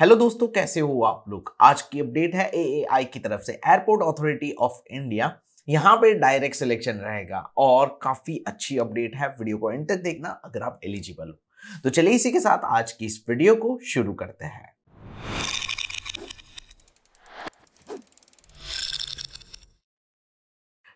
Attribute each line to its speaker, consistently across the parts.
Speaker 1: hello दोस्तों कैसे हो आप लोग आज की अपडेट है ए की तरफ से एयरपोर्ट अथॉरिटी ऑफ इंडिया यहाँ पे डायरेक्ट सिलेक्शन रहेगा और काफी अच्छी अपडेट है वीडियो को एंड तक देखना अगर आप एलिजिबल हो तो चलिए इसी के साथ आज की इस वीडियो को शुरू करते हैं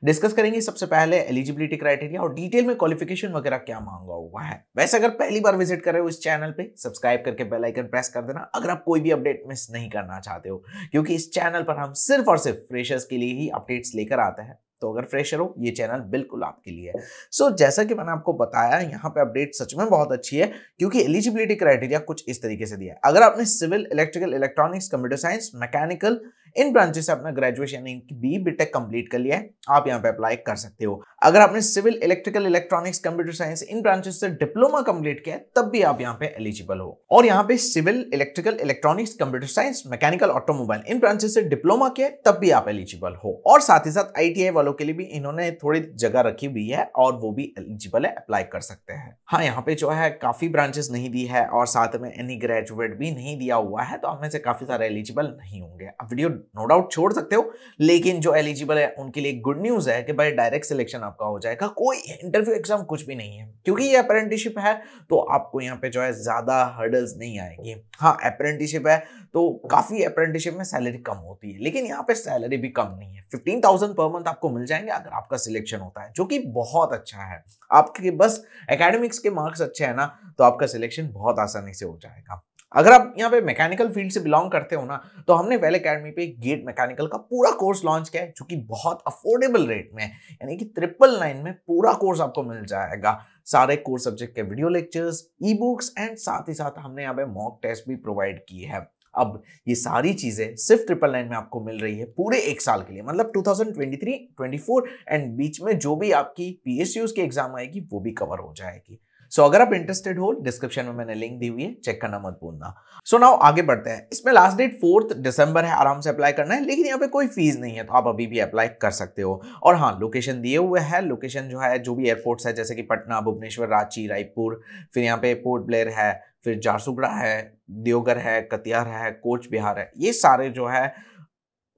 Speaker 1: डिस्कस करेंगे सबसे पहले एलिजिबिलिटी क्राइटेरिया और डिटेल में क्वालिफिकेशन वगैरह क्या मांगा हुआ है वैसे अगर पहली बार विजिट कर रहे हो इस चैनल पे सब्सक्राइब करके बेल आइकन प्रेस कर देना अगर आप कोई भी अपडेट मिस नहीं करना चाहते हो क्योंकि इस चैनल पर हम सिर्फ और सिर्फ फ्रेशर्स के लिए ही अपडेट्स लेकर आते हैं तो अगर फ्रेशर हो ये चैनल बिल्कुल आपके लिए है सो so, जैसा कि मैंने आपको बताया यहाँ पे अपडेट सच में बहुत अच्छी है क्योंकि एलिजिबिलिटी क्राइटेरिया कुछ इस तरीके से दिया है अगर आपने civil electrical electronics computer science mechanical इन ब्रांचेस से अपना ग्रेजुएशन बी बीटेक कंप्लीट कर लिया है आप यहाँ पे अप्लाई कर सकते हो अगर आपने civil electrical electronics computer science इन ब्रांचेस से डिप्लोमा कंप्लीट किया है तब भी आप यहाँ पे एलिजिबल हो और यहाँ पे civil electrical electronics computer science mechanical automobile इन ब्रांचेस से डिप्लोमा किया है तब भी आप एलिजिबल हो और साथ ही साथ आई वालों के लिए भी इन्होंने थोड़ी जगह रखी हुई है और वो भी एलिजिबल है अप्लाई कर सकते हैं हाँ यहाँ पे जो है काफी ब्रांचेस नहीं दी है और साथ में एनी ग्रेजुएट भी नहीं दिया हुआ है तो हमें से काफी सारे एलिजिबल नहीं होंगे अब वीडियो नो डाउट छोड़ सकते हो लेकिन जो एलिजिबल है उनके लिए गुड न्यूज़ है कि भाई डायरेक्ट सिलेक्शन आपका हो जाएगा कोई इंटरव्यू एग्जाम कुछ भी नहीं है क्योंकि ये अप्रेंटिसशिप है तो आपको यहाँ पे जो है ज़्यादा हर्डल्स नहीं आएंगे हाँ अप्रेंटिसशिप है तो काफ़ी अप्रेंटिसशिप में सैलरी कम होती है लेकिन यहाँ पे सैलरी भी कम नहीं है फिफ्टीन थाउजेंड पर मंथ आपको मिल जाएंगे अगर आपका सिलेक्शन होता है जो कि बहुत अच्छा है आपके बस एकेडमिक्स के मार्क्स अच्छे हैं ना तो आपका सिलेक्शन बहुत आसानी से हो जाएगा अगर आप यहाँ पे मैकेनिकल फील्ड से बिलोंग करते हो ना तो हमने वेल अकेडमी पे गेट मैकेनिकल का पूरा कोर्स लॉन्च किया है जो कि बहुत अफोर्डेबल रेट में यानी कि ट्रिपल नाइन में पूरा कोर्स आपको मिल जाएगा सारे कोर्स सब्जेक्ट के video lectures e books and साथ ही साथ हमने यहाँ पे मॉक टेस्ट भी प्रोवाइड की है अब ये सारी चीज़ें सिर्फ ट्रिपल नाइन में आपको मिल रही है पूरे एक साल के लिए मतलब 2023, 24 एंड बीच में जो भी आपकी पी के एग्जाम आएगी वो भी कवर हो जाएगी सो so, अगर आप इंटरेस्टेड हो डिस्क्रिप्शन में मैंने लिंक दी हुई है चेक करना मत भूलना सो नाउ आगे बढ़ते हैं इसमें लास्ट डेट फोर्थ दिसंबर है आराम से अप्लाई करना है लेकिन यहाँ पे कोई फीस नहीं है तो आप अभी भी अप्लाई कर सकते हो और हाँ लोकेशन दिए हुए है लोकेशन जो है जो भी एयरपोर्ट्स है जैसे कि पटना भुवनेश्वर रांची रायपुर फिर यहाँ पे पोर्ट ब्लेयर है फिर झारसुगड़ा है देवघर है कतिहार है कोच बिहार है ये सारे जो है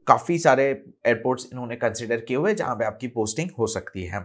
Speaker 1: काफ़ी सारे एयरपोर्ट्स इन्होंने कंसिडर किए हुए जहां पे आपकी पोस्टिंग हो सकती है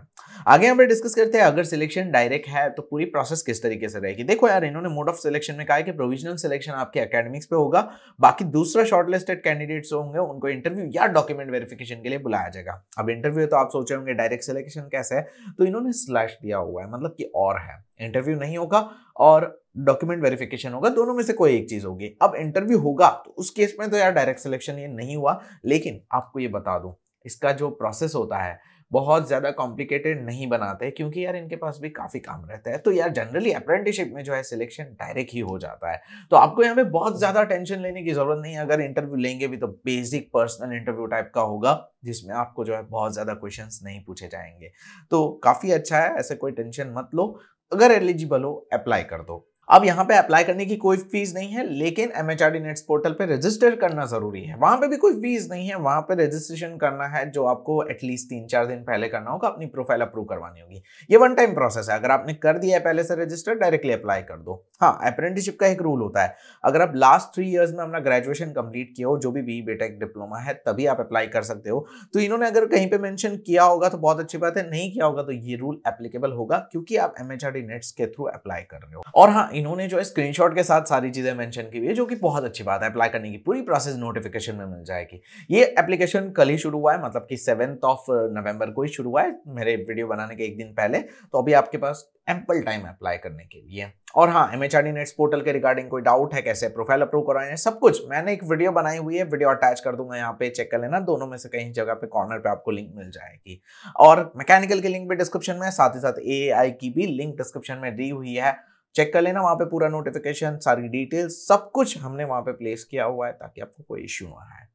Speaker 1: आगे हम डिस्कस करते हैं अगर सिलेक्शन डायरेक्ट है तो पूरी प्रोसेस किस तरीके से रहेगी देखो यार इन्होंने मोड ऑफ सिलेक्शन में कहा है कि प्रोविजनल सिलेक्शन आपके अकेडमिक्स पे होगा बाकी दूसरा शॉर्टलिस्टेड कैंडिडेट्स होंगे उनको इंटरव्यू या डॉक्यूमेंट वेरिफिकेशन के लिए बुलाया जाएगा अब इंटरव्यू तो आप सोच रहे होंगे डायरेक्ट सिलेक्शन कैसे है तो इन्होंने स्लैश दिया हुआ है मतलब कि और है इंटरव्यू नहीं होगा और डॉक्यूमेंट वेरिफिकेशन होगा दोनों में से कोई एक चीज होगी अब इंटरव्यू होगा तो उस केस में तो यार डायरेक्ट सिलेक्शन ये नहीं हुआ लेकिन आपको ये बता दूं इसका जो प्रोसेस होता है बहुत ज़्यादा कॉम्प्लिकेटेड नहीं बनाते क्योंकि यार इनके पास भी काफ़ी काम रहता है तो यार जनरली अप्रेंटिसशिप में जो है सिलेक्शन डायरेक्ट ही हो जाता है तो आपको यहाँ पे बहुत ज़्यादा टेंशन लेने की ज़रूरत नहीं है अगर इंटरव्यू लेंगे भी तो बेसिक पर्सनल इंटरव्यू टाइप का होगा जिसमें आपको जो है बहुत ज़्यादा क्वेश्चन नहीं पूछे जाएंगे तो काफ़ी अच्छा है ऐसे कोई टेंशन मत लो अगर एलिजिबल हो अप्लाई कर दो अब यहाँ पे अप्लाई करने की कोई फीस नहीं है लेकिन M H R D NATS portal पर रजिस्टर करना जरूरी है वहाँ पे भी कोई फीस नहीं है वहाँ पे रजिस्ट्रेशन करना है जो आपको एटलीस्ट तीन चार दिन पहले करना होगा अपनी प्रोफाइल अप्रूव करवानी होगी ये वन टाइम प्रोसेस है अगर आपने कर दिया है पहले से रजिस्टर डायरेक्टली अप्लाई कर दो हाँ अप्रेंटिसशिप का एक रूल होता है अगर आप लास्ट थ्री ईयर्स में अपना ग्रेजुएशन कंप्लीट किया हो जो भी बी बेटेक डिप्लोमा है तभी आप अप्लाई कर सकते हो तो इन्होंने अगर कहीं पे मैंशन किया होगा तो बहुत अच्छी बात है नहीं किया होगा तो ये रूल एप्लीकेबल होगा क्योंकि आप एम नेट्स के थ्रू अप्लाई कर रहे हो और हाँ इन्होंने जो है स्क्रीन के साथ सारी चीज़ें मैंशन की हुई है जो कि बहुत अच्छी बात है अप्लाई करने की पूरी प्रोसेस नोटिफिकेशन में मिल जाएगी ये एप्लीकेशन कल ही शुरू हुआ है मतलब कि सेवन्थ ऑफ नवंबर को ही शुरू हुआ है मेरे वीडियो बनाने के एक दिन पहले तो अभी आपके पास एम्पल टाइम अप्लाई करने के लिए और हाँ एम एच नेट्स पोर्टल के रिगार्डिंग कोई डाउट है कैसे प्रोफाइल अप्रूव कराए हैं सब कुछ मैंने एक वीडियो बनाई हुई है वीडियो अटैच कर दूंगा यहाँ पे चेक कर लेना दोनों में से कहीं जगह पे कॉर्नर पे आपको लिंक मिल जाएगी और मैकेनिकल की लिंक भी डिस्क्रिप्शन में साथ ही साथ ए की भी लिंक डिस्क्रिप्शन में दी हुई है चेक कर लेना वहाँ पे पूरा नोटिफिकेशन सारी डिटेल्स सब कुछ हमने वहाँ पे प्लेस किया हुआ है ताकि आपको कोई इश्यू ना आए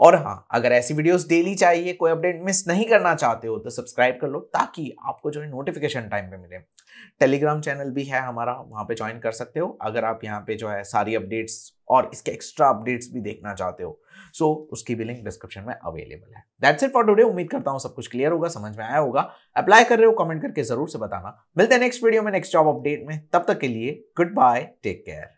Speaker 1: और हाँ अगर ऐसी वीडियोस डेली चाहिए कोई अपडेट मिस नहीं करना चाहते हो तो सब्सक्राइब कर लो ताकि आपको जो है नोटिफिकेशन टाइम पे मिले टेलीग्राम चैनल भी है हमारा वहाँ पे ज्वाइन कर सकते हो अगर आप यहाँ पे जो है सारी अपडेट्स और इसके एक्स्ट्रा अपडेट्स भी देखना चाहते हो सो so, उसकी भी लिंक डिस्क्रिप्शन में अवेलेबल है दैट्स इट फॉर टुडे उम्मीद करता हूँ सब कुछ क्लियर होगा समझ में आया होगा अप्लाई कर रहे हो कमेंट करके जरूर से बताना मिलते हैं नेक्स्ट वीडियो में नेक्स्ट जॉब अपडेट में तब तक के लिए गुड बाय टेक केयर